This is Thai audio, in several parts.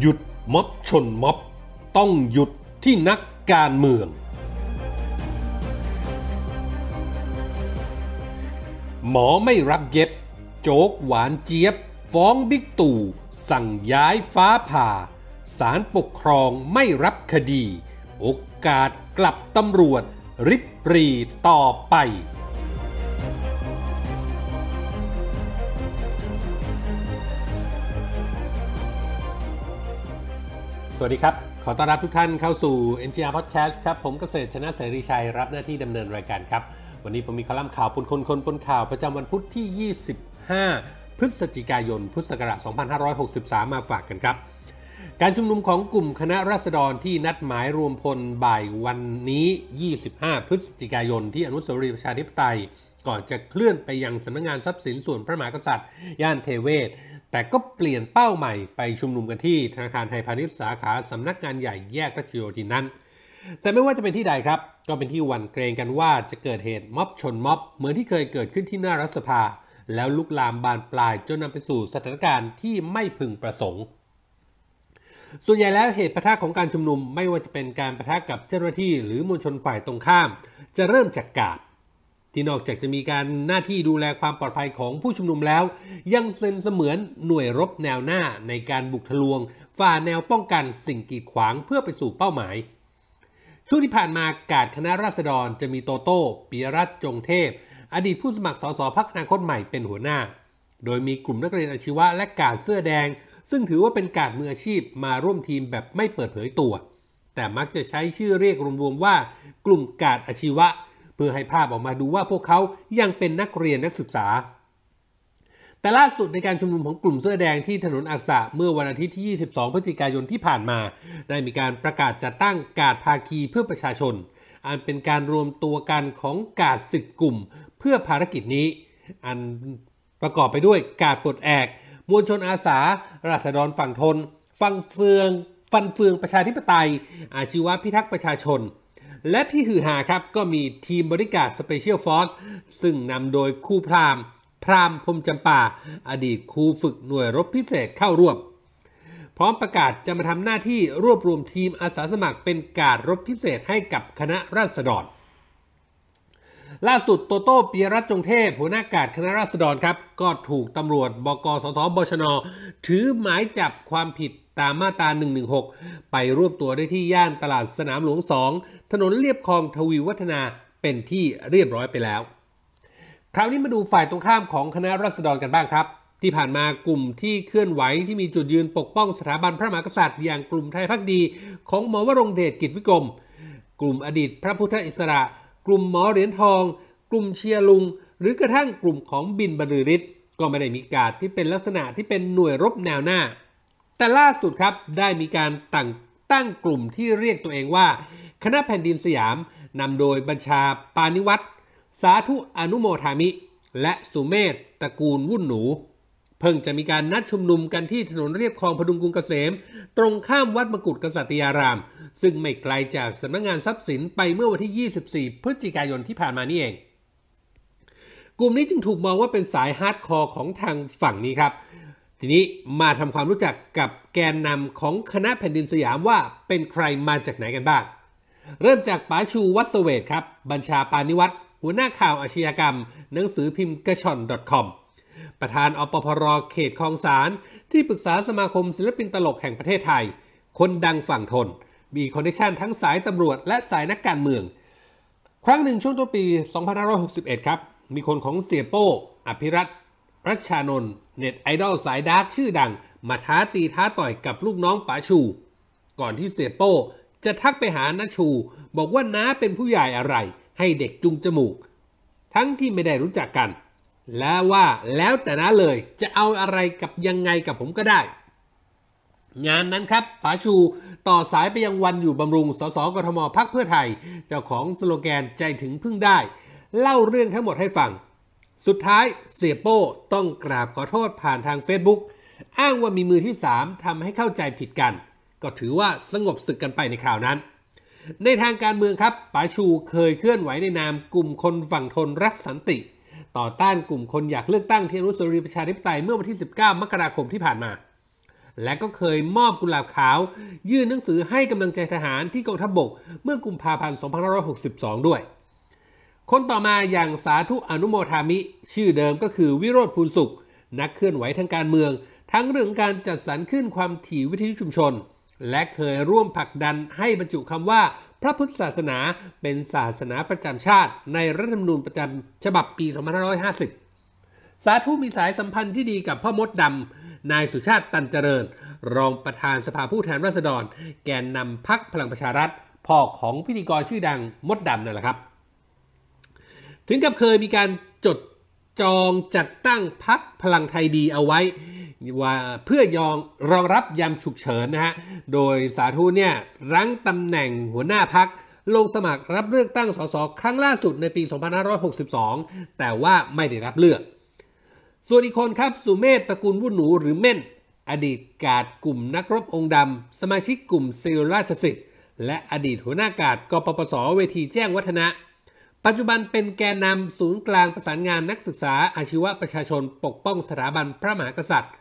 หยุดม็อบชนม็อบต้องหยุดที่นักการเมือง หมอไม่รับเย็บ โจกหวานเจี๊ยบ ฟ้องบิ๊กตู่ สั่งย้ายฟ้าผ่า สารปกครองไม่รับคดี โอกาสกลับตำรวจ ริบรีต่อไปวัสดีครับ ขอต้อนรับทุกท่านเข้าสู่ NGR Podcast ครับ ผมเกษตรชนะเสรีชัยรับหน้าที่ดำเนินรายการครับ วันนี้ผมมีคอลัมน์ข่าวปนคนคนปนข่าวประจำวันพุธที่ 25 พฤศจิกายน พุทธศักราช 2563 มาฝากกันครับ การชุมนุมของกลุ่มคณะราษฎรที่นัดหมายรวมพลบ่ายวันนี้ 25 พฤศจิกายนที่อนุสาวรีย์ประชาธิปไตย ก่อนจะเคลื่อนไปยังสำนักงงานทรัพย์สินส่วนพระมหากษัตริย์ ย่านเทเวศแต่ก็เปลี่ยนเป้าใหม่ไป ชุมนุมกันที่ธนาคารไทยพาณิชย์สาขาสำนักงานใหญ่แยกรัชโยธินนั้น แต่ไม่ว่าจะเป็นที่ใดครับ ก็เป็นที่หวันเกรงกันว่าจะเกิดเหตุม็อบชนม็อบเหมือนที่เคยเกิดขึ้นที่หน้ารัฐสภา แล้วลุกลามบานปลาย จนนำไปสู่สถานการณ์ที่ไม่พึงประสงค์ ส่วนใหญ่แล้วเหตุประทะของการชุมนุม ไม่ว่าจะเป็นการประทะกับเจ้าหน้าที่หรือมวลชนฝ่ายตรงข้าม จะเริ่มจากกาดที่นอกจากจะมีการหน้าที่ดูแลความปลอดภัยของผู้ชุมนุมแล้วยังเซ็นเสมือนหน่วยรบแนวหน้าในการบุกทะลวงฝ่าแนวป้องกันสิ่งกีดขวางเพื่อไปสู่เป้าหมายช่วงที่ผ่านมากาดคณะราษฎร จะมีโตโต้ปิยรัตจงเทพ อดีตผู้สมัครสสพักอนาคตใหม่เป็นหัวหน้า โดยมีกลุ่มนักเรียนอาชีวะและกาดเสื้อแดง ซึ่งถือว่าเป็นกาดมืออาชีพมาร่วมทีมแบบไม่เปิดเผยตัว แต่มักจะใช้ชื่อเรียกรวมๆว่ากลุ่มกาดอาชีวะเพื่อให้ภาพออกมาดูว่าพวกเขายังเป็นนักเรียนนักศึกษา แต่ล่าสุดในการชุมนุมของกลุ่มเสื้อแดงที่ถนนอักษะเมื่อวันอาทิตย์ที่ 22 พฤศจิกายนที่ผ่านมา ได้มีการประกาศจัดตั้งกาดภาคีเพื่อประชาชน อันเป็นการรวมตัวกันของกาดสิบกลุ่ม เพื่อภารกิจนี้ อันประกอบไปด้วยกาดปลดแอก มวลชนอาสา ราษฎรฝั่งทนฝั่งเฟืองฟันเฟืองประชาธิปไตย อาชีวะพิทักษ์ประชาชนและที่หือหาครับก็มีทีมบริการสเปเชียลฟอร์สซึ่งนำโดยคู่พรามพรามพมจำปา อดีตครูฝึกหน่วยรบพิเศษเข้าร่วม พร้อมประกาศจะมาทำหน้าที่รวบรวมทีมอาสาสมัครเป็นการรบพิเศษให้กับคณะราษฎร ล่าสุดโตโต้ปียรัตจงเทพหัวหน้ากาดคณะราษฎรครับ ก็ถูกตำรวจบกสสบชนถือหมายจับความผิดตามมาตรา 116 ไปรวบตัวได้ที่ย่านตลาดสนามหลวง 2 ถนนเลียบคลองทวีวัฒนาเป็นที่เรียบร้อยไปแล้ว คราวนี้มาดูฝ่ายตรงข้ามของคณะรัษฎรกันบ้างครับ ที่ผ่านมากลุ่มที่เคลื่อนไหวที่มีจุดยืนปกป้องสถาบันพระมหากษัตริย์ อย่างกลุ่มไทยพักดีของหมอวรงเดชกิจวิกรม กลุ่มอดีตพระพุทธอิสระ กลุ่มหมอเหรียญทอง กลุ่มเชียร์ลุง หรือกระทั่งกลุ่มของบินบรรลือฤทธิ์ก็ไม่ได้มีการที่เป็นลักษณะที่เป็นหน่วยรบแนวหน้าแต่ล่าสุดครับได้มีการตั้งตั้งกลุ่มที่เรียกตัวเองว่าคณะแผ่นดินสยามนำโดยบัญชาปานิวัตรสาธุอนุโมทามิ และสุเมธตระกูลวุ่นหนู เพิ่งจะมีการนัดชุมนุมกันที่ถนนเรียบคลองพดุงกรุงเกษม ตรงข้ามวัดมกุฏกษัตริยาราม ซึ่งไม่ไกลจากสำนักงงานทรัพย์สินไปเมื่อวันที่ 24 พฤศจิกายนที่ผ่านมานี่เอง กลุ่มนี้จึงถูกมองว่าเป็นสายฮาร์ดคอร์ของทางฝั่งนี้ครับีนี้มาทำความรู้จักกับแกนนำของคณะแผ่นดินสยามว่าเป็นใครมาจากไหนกันบ้างเริ่มจากป๋าชูวัสเวตครับบัญชาปานิวัตรหัวหน้าข่าวอาชญากรรมหนังสือพิมพ์กระชอน .com ประธานอปพรเขตคลองสารที่ปรึกษาสมาคมศิลปินตลกแห่งประเทศไทย คนดังฝั่งทน มีคอนเนคชันทั้งสายตำรวจและสายนักการเมือง ครั้งหนึ่งช่วงต้นปี 2561 ครับมีคนของเสียโป้อภิรัตรัชานนท์เน็ตไอดอลสายดาร์กชื่อดัง มาท้าตีท้าต่อยกับลูกน้องป๋าชู ก่อนที่เสียโป้ จะทักไปหานาชู บอกว่าน้าเป็นผู้ใหญ่อะไร ให้เด็กจุงจมูก ทั้งที่ไม่ได้รู้จักกัน และว่าแล้วแต่น้าเลยจะเอาอะไรกับยังไงกับผมก็ได้ งานนั้นครับป๋าชูต่อสายไปยังวันอยู่บำรุง สสกทมพักเพื่อไทย เจ้าของสโลแกนใจถึงพึ่งได้ เล่าเรื่องทั้งหมดให้ฟังสุดท้ายเสียโป้ต้องกราบขอโทษผ่านทาง Facebook อ้างว่ามีมือที่ 3 ทำให้เข้าใจผิดกัน ก็ถือว่าสงบศึกกันไปในคราวนั้น ในทางการเมืองครับป๋าชูเคยเคลื่อนไหวในนามกลุ่มคนฝั่งทนรักสันติ ต่อต้านกลุ่มคนอยากเลือกตั้งที่อนุสรีประชาธิปไตยเมื่อวันที่ 19 มกราคมที่ผ่านมา และก็เคยมอบกุหลาบขาว ยื่นหนังสือให้กำลังใจทหารที่กองทัพบบก เมื่อกุมภาพันธ์2562 ด้วยคนต่อมาอย่างสาธุอนุโมทามิ ชื่อเดิมก็คือวิโรธภูลสุข นักเคลื่อนไหวทางการเมือง ทั้งเรื่องการจัดสรรขึ้นความถี่วิทยุชุมชน และเคยร่วมผลักดันให้บรรจุคำว่า พระพุทธศาสนาเป็นศาสนาประจำชาติ ในรัฐธรรมนูญประจำฉบับปี 2550 สาธุมีสายสัมพันธ์ที่ดีกับพ่อมดดำนายสุชาติตันเจริญ รองประธานสภาผู้แทนราษฎร แกนนำพักพลังประชารัฐพ่อของพิธีกรชื่อดังมดดำนั่นแหละครับถึงกับเคยมีการจดจองจัดตั้งพักพลังไทยดีเอาไว้ ว่าเพื่อยองรองรับยามฉุกเฉินนะฮะโดยสาธุเนี่ยรั้งตำแหน่งหัวหน้าพักลงสมัครรับเลือกตั้งสสครั้งล่าสุดในปี 2562 แต่ว่าไม่ได้รับเลือก ส่วนอีกคนครับสุเมธตระกูลวุ่นหนูหรือเม่น อดีตกาดกลุ่มนักรบองค์ดำสมาชิกกลุ่มเซลราชสิทธิ์และอดีตหัวหน้ากาดกปปสเวทีแจ้งวัฒนะปัจจุบันเป็นแกนนำศูนย์กลางประสานงานนักศึกษาอาชีวะประชาชนปกป้องสถาบันพระมหากษัตริย์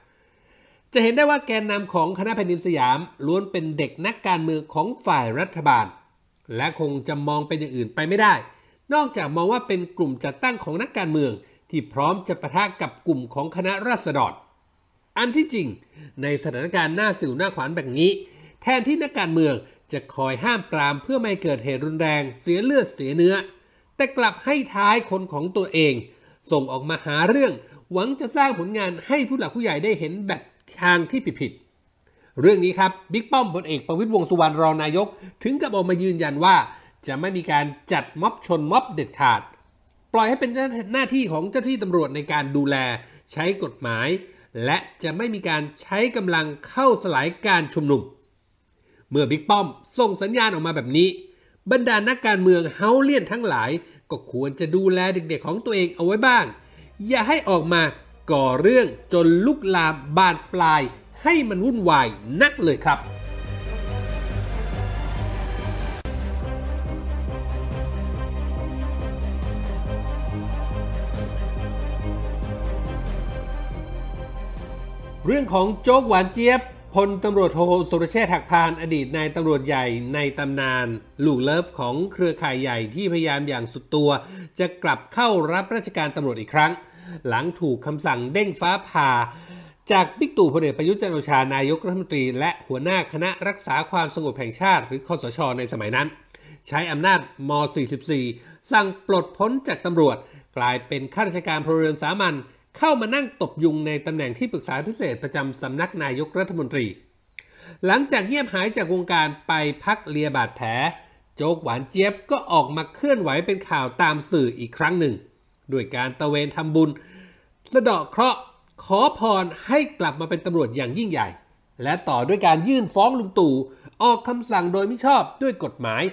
จะเห็นได้ว่าแกนนำของคณะแผ่นดินสยามล้วนเป็นเด็กนักการเมืองของฝ่ายรัฐบาล และคงจะมองเป็นอย่างอื่นไปไม่ได้ นอกจากมองว่าเป็นกลุ่มจัดตั้งของนักการเมืองที่พร้อมจะประทะกับกลุ่มของคณะราษฎรอันที่จริง ในสถานการณ์หน้าสิวหน้าขวานแบบนี้ แทนที่นักการเมืองจะคอยห้ามปรามเพื่อไม่เกิดเหตุรุนแรง เสียเลือดเสียเนื้อแต่กลับให้ท้ายคนของตัวเอง ส่งออกมาหาเรื่อง หวังจะสร้างผลงานให้ผู้หลักผู้ใหญ่ได้เห็นแบบทางที่ผิดๆ เรื่องนี้ครับบิ๊กป้อมพลเอกประวิตยวงสุวรรณรองนายก ถึงกับออกมายืนยันว่า จะไม่มีการจัดม็อบชนม็อบเด็ดขาด ปล่อยให้เป็นหน้าที่ของเจ้าที่ตำรวจในการดูแล ใช้กฎหมาย และจะไม่มีการใช้กำลังเข้าสลายการชุมนุม เมื่อบิ๊กป้อมส่งสัญญาณออกมาแบบนี้บรรดานักการเมืองเฮาเลี่ยนทั้งหลายก็ควรจะดูแลเด็กๆ ของตัวเองเอาไว้บ้าง อย่าให้ออกมาก่อเรื่องจนลุกลามบานปลายให้มันวุ่นวายนักเลยครับ เรื่องของโจ๊กหวานเจี๊ยบพลตำรวจโทสุรเชษฐ์หักพานอดีตนายตำรวจใหญ่ในตำนานลูกเลิฟของเครือข่ายใหญ่ที่พยายามอย่างสุดตัว จะกลับเข้ารับราชการตำรวจอีกครั้ง หลังถูกคำสั่งเด้งฟ้าผ่า จากบิ๊กตู่พลเอกประยุทธ์จันโอชานายกรัฐมนตรีและหัวหน้าคณะรักษาความสงบแห่งชาติ หรือคอสช ในสมัยนั้นใช้อำนาจม44สั่งปลดพ้นจากตำรวจกลายเป็นข้าราชการพลเรือนสามัญเข้ามานั่งตบยุงในตำแหน่งที่ปรึกษาพิเศษประจำสำนักนายกรัฐมนตรี หลังจากเงียบหายจากวงการไปพักเลียบาดแผล โจ๊กหวานเจี๊ยบก็ออกมาเคลื่อนไหวเป็นข่าวตามสื่ออีกครั้งหนึ่ง ด้วยการตะเวนทำบุญสะเดาะเคราะห์ขอพรให้กลับมาเป็นตำรวจอย่างยิ่งใหญ่ และต่อด้วยการยื่นฟ้องลุงตู่ออกคำสั่งโดยไม่ชอบด้วยกฎหมาย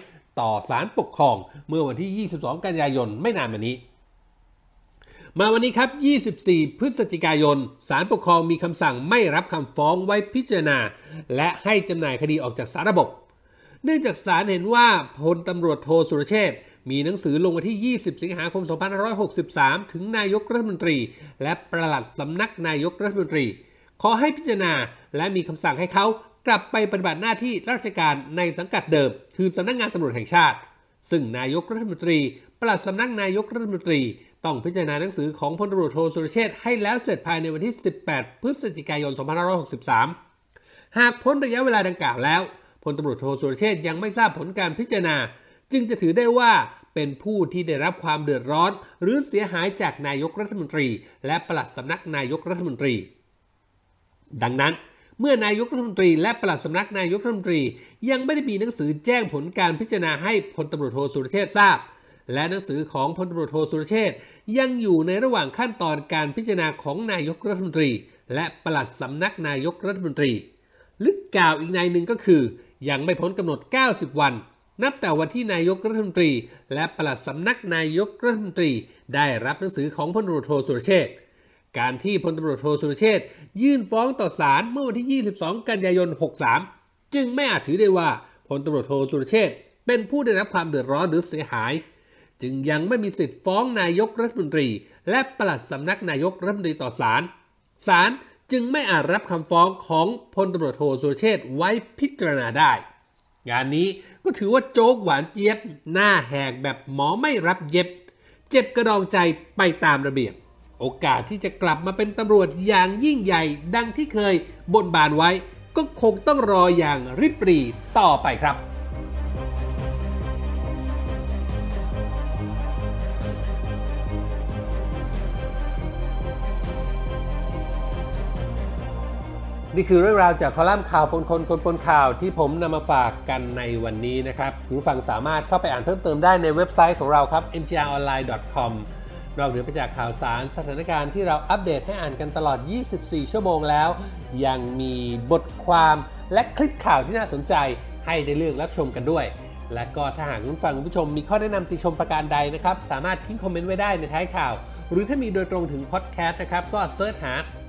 ต่อศาลปกครองเมื่อวันที่ 22 กันยายนไม่นานมานี้มาวันนี้ครับ 24 พฤศจิกายนศาลปกครองมีคำสั่งไม่รับคำฟ้องไว้พิจารณา และให้จำหน่ายคดีออกจากสารระบบ เนื่องจากศาลเห็นว่า พลตำรวจโทสุรเชษมีหนังสือลงวันที่ 20 สิงหาคม2563 ถึงนายกรัฐมนตรี และประหลัดสำนักนายกรัฐมนตรี ขอให้พิจารณาและมีคำสั่งให้เขากลับไปปฏิบัติหน้าที่ราชการในสังกัดเดิม คือสำนักงานตำรวจแห่งชาติ ซึ่งนายกรัฐมนตรีประหลัดสำนักนายกรัฐมนตรีต้องพิจารณาหนังสือของพลตำรวจโทสุรเชษให้แล้วเสร็จภายในวันที่ 18 พฤศจิกายน 2563 หากพ้นระยะเวลาดังกล่าวแล้วพลตำรวจโทสุรเชษยังไม่ทราบผลการพิจารณา จึงจะถือได้ว่าเป็นผู้ที่ได้รับความเดือดร้อนหรือเสียหายจากนายกรัฐมนตรี และปลัดสำนักนายกรัฐมนตรี ดังนั้น เมื่อนายกรัฐมนตรีและปลัดสำนักนายกรัฐมนตรี ยังไม่ได้มีหนังสือแจ้งผลการพิจารณาให้พลตำรวจโทสุรเชษทราบและหนังสือของพลตรโทสุรเชษยังอยู่ในระหว่างขั้นตอนการพิจารณาของนายกรัฐมนตรี และปลัดสำนักนายกรัฐมนตรี ลึกกล่าวอีกนายหนึ่งก็คือ ยังไม่พ้นกำหนด 90 วัน นับแต่วันที่นายกรัฐมนตรีและปลัดสำนักนายกรัฐมนตรี ได้รับหนังสือของพลตรโทสุรเชษการที่พลตรโทสุรเชษยื่นฟ้องต่อศาลเมื่อวันที่ 22 กันยายน63 จึงไม่อาจถือได้ว่าพลตรโทสุรเชษเป็นผู้ได้รับความเดือดร้อนหรือเสียหายจึงยังไม่มีสิทธิ์ฟ้องนายกรัฐมนตรี และปลัดสำนักนายกรัฐมนตรีต่อศาล ศาลจึงไม่อาจรับคำฟ้องของพลตำรวจโทสุเชษไว้พิจารณาได้ งานนี้ก็ถือว่าโจ๊กหวานเจี๊ยบหน้าแหกแบบหมอไม่รับเย็บ เจ็บกระดองใจไปตามระเบียบ โอกาสที่จะกลับมาเป็นตำรวจอย่างยิ่งใหญ่ ดังที่เคยบนบานไว้ก็คงต้องรออย่างริบรีต่อไปครับนี่คือเรื่องราวจากคอลัมน์ข่าวปนคนคนปนข่าวที่ผมนำมาฝากกันในวันนี้นะครับคุณผู้ฟังสามารถเข้าไปอ่านเพิ่มเติมได้ในเว็บไซต์ของเราครับ mgronline.com นอกเหนือไปจากข่าวสารสถานการณ์ที่เราอัปเดตให้อ่านกันตลอด 24 ชั่วโมงแล้ว ยังมีบทความและคลิปข่าวที่น่าสนใจให้ได้เลือกรับชมกันด้วย และก็ถ้าหากคุณฟังผู้ชมมีข้อแนะนำติชมประการใดนะครับ สามารถทิ้งคอมเมนต์ไว้ได้ในท้ายข่าว หรือถ้ามีโดยตรงถึงพอดแคสต์นะครับก็เสิร์ชหา